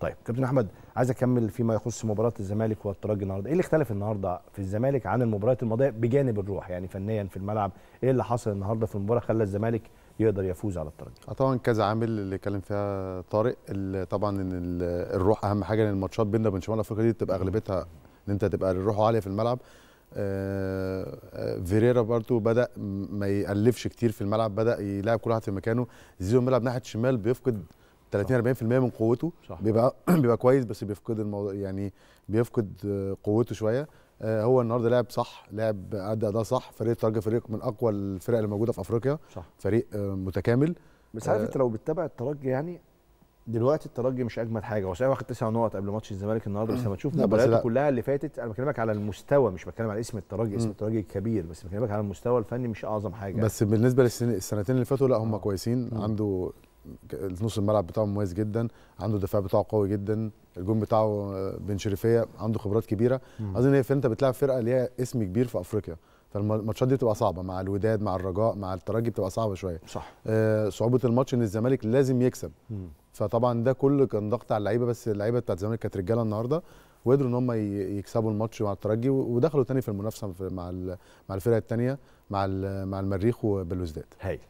طيب كابتن احمد عايز اكمل فيما يخص مباراه الزمالك والترجي النهارده ايه اللي اختلف النهارده في الزمالك عن المباريات الماضيه بجانب الروح يعني فنيا في الملعب ايه اللي حصل النهارده في المباراه خلى الزمالك يقدر يفوز على الترجي آه، طبعا كذا عامل اللي اتكلم فيها طارق طبعا ان الروح اهم حاجه ان الماتشات بيننا وبين شمال افريقيا دي بتبقى اغلبتها ان انت تبقى الروح عاليه في الملعب آه، آه، فيريرا برضو بدا ما يالفش كتير في الملعب بدا يلعب كل واحد في مكانه زيزو بيلعب ناحيه الشمال بيفقد 30 40% من قوته صح. بيبقى بيبقى كويس بس بيفقد الموضوع يعني بيفقد قوته شويه آه، هو النهارده لعب صح لعب ادى اداء صح فريق الترجي فريق من اقوى الفرق اللي موجوده في افريقيا صح. فريق آه، متكامل بس عارف آه، انت لو بتتابع الترجي يعني دلوقتي الترجي مش اجمد حاجه هو واخد تسع نقط قبل ماتش الزمالك النهارده بس لما تشوف مبارياته كلها اللي فاتت انا بكلمك على المستوى مش بتكلم على اسم الترجي اسم الترجي كبير بس بكلمك على المستوى الفني مش اعظم حاجه بس بالنسبه للسنتين اللي فاتوا لا هم كويسين عنده نص الملعب بتاعه مميز جدا عنده الدفاع بتاعه قوي جدا الجون بتاعه آه، بن شريفيه عنده خبرات كبيره اظن هي انت بتلعب فرقه ليها اسم كبير في افريقيا فالماتشات دي بتبقى صعبه مع الوداد مع الرجاء مع الترجي بتبقى صعبه شويه صح آه صعوبه الماتش ان الزمالك لازم يكسب مم. فطبعا ده كله كان ضغط على اللعيبه بس اللعيبه بتاعت الزمالك كانت رجاله النهارده وقدروا ان هم يكسبوا الماتش مع الترجي ودخلوا تاني في المنافسه مع مع الفرقه الثانيه مع مع المريخ وبالوزداد هايل